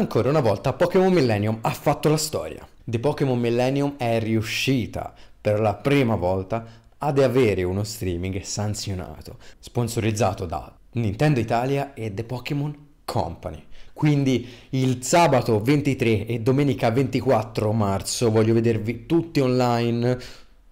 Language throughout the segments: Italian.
Ancora una volta Pokémon Millennium ha fatto la storia. The Pokémon Millennium è riuscita per la prima volta ad avere uno streaming sanzionato, sponsorizzato da Nintendo Italia e The Pokémon Company. Quindi il sabato 23 e domenica 24 marzo voglio vedervi tutti online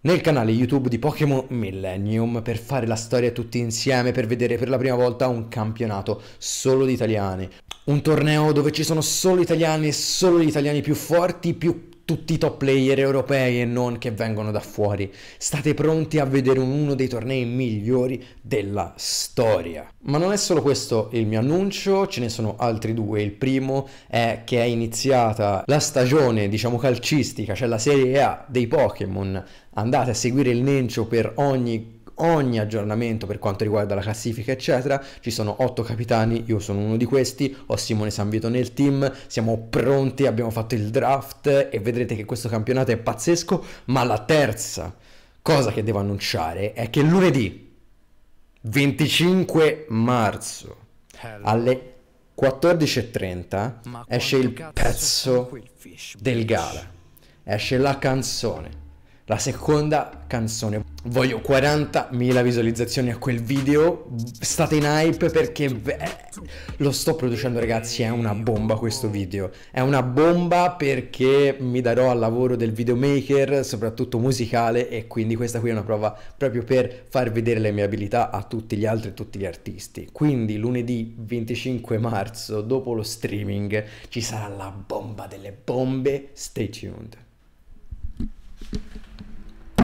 nel canale YouTube di Pokémon Millennium per fare la storia tutti insieme, per vedere per la prima volta un campionato solo di italiani un torneo dove ci sono solo italiani e solo gli italiani più forti, più tutti i top player europei e non che vengono da fuori. State pronti a vedere uno dei tornei migliori della storia. Ma non è solo questo il mio annuncio, ce ne sono altri due. Il primo è che è iniziata la stagione, diciamo calcistica, cioè la Serie A dei Pokémon. Andate a seguire il Nencio per ogni ogni aggiornamento per quanto riguarda la classifica, eccetera. Ci sono otto capitani, io sono uno di questi, ho Simone Sanvito nel team, siamo pronti, abbiamo fatto il draft e vedrete che questo campionato è pazzesco, ma la terza cosa che devo annunciare è che lunedì 25 marzo alle 14.30 esce il pezzo del gara. esce la canzone la seconda canzone. Voglio 40.000 visualizzazioni a quel video, state in hype perché beh, lo sto producendo ragazzi, è una bomba questo video. È una bomba perché mi darò al lavoro del videomaker, soprattutto musicale, e quindi questa qui è una prova proprio per far vedere le mie abilità a tutti gli altri e tutti gli artisti. Quindi lunedì 25 marzo, dopo lo streaming, ci sarà la bomba delle bombe, stay tuned.